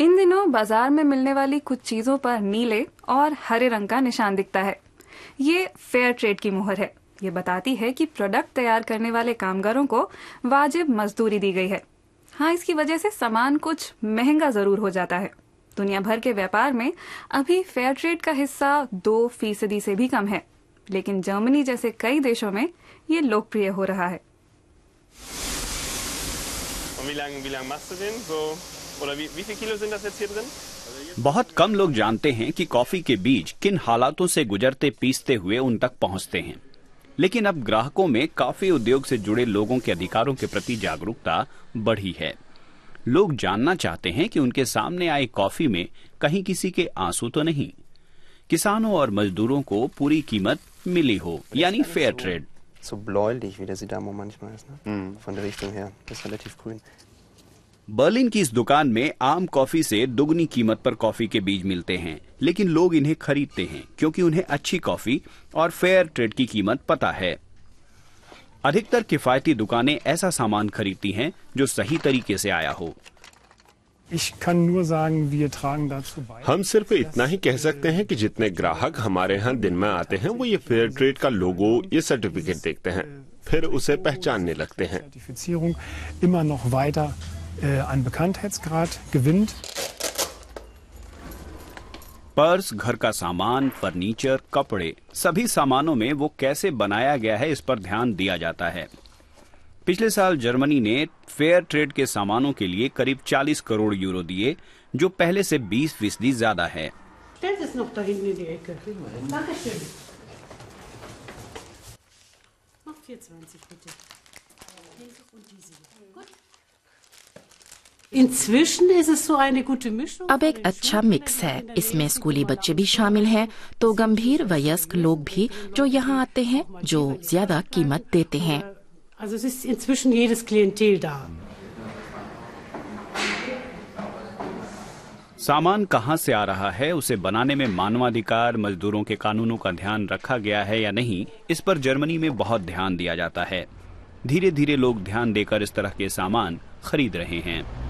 इन दिनों बाजार में मिलने वाली कुछ चीजों पर नीले और हरे रंग का निशान दिखता है ये फेयर ट्रेड की मुहर है ये बताती है कि प्रोडक्ट तैयार करने वाले कामगारों को वाजिब मजदूरी दी गई है हाँ इसकी वजह से सामान कुछ महंगा जरूर हो जाता है दुनिया भर के व्यापार में अभी फेयर ट्रेड का हिस्सा दो फीसदी से भी कम है लेकिन जर्मनी जैसे कई देशों में ये लोकप्रिय हो रहा है बहुत कम लोग जानते हैं कि कॉफी के बीज किन हालातों से गुजरते पीसते हुए उन तक पहुंचते हैं लेकिन अब ग्राहकों में कॉफी उद्योग से जुड़े लोगों के अधिकारों के प्रति जागरूकता बढ़ी है लोग जानना चाहते हैं कि उनके सामने आए कॉफी में कहीं किसी के आंसू तो नहीं किसानों और मजदूरों को पूरी कीमत मिली हो यानी fair trade so bläulich, wie der manchmal ist. Ne? Mm. Von der Richtung her. Das ist relativ grün. Berlin की इस दुकान में आम कॉफी से दुगनी कीमत पर कॉफी के बीज मिलते हैं लेकिन लोग इन्हें खरीदते हैं क्योंकि उन्हें अच्छी कॉफी और फेयर ट्रेड की कीमत पता है अधिकतर किफायती दुकानें ऐसा सामान खरीदती हैं जो सही तरीके से आया हो हम सिर्फ इतना ही कह सकते हैं कि जितने ग्राहक हमारे यहाँ दिन में आते हैं वो ये फेयर ट्रेड का लोगो ये सर्टिफिकेट देखते हैं फिर उसे पहचानने लगते हैं Äh, an Bekanntheitsgrad gewinnt. Purse घर का सामान फर्नीचर कपड़े सभी सामानों में वो कैसे बनाया गया है इस पर ध्यान दिया जाता है पिछले साल जर्मनी ने फेयर ट्रेड के सामानों के लिए करीब 40 करोड़ यूरो दिए जो पहले से 20 फीसदी ज्यादा है अब एक अच्छा मिक्स है इसमें स्कूली बच्चे भी शामिल हैं, तो गंभीर वयस्क लोग भी जो यहाँ आते हैं जो ज्यादा कीमत देते हैं सामान कहाँ से आ रहा है उसे बनाने में मानवाधिकार मजदूरों के कानूनों का ध्यान रखा गया है या नहीं इस पर जर्मनी में बहुत ध्यान दिया जाता है धीरे धीरे लोग ध्यान देकर इस तरह के सामान खरीद रहे हैं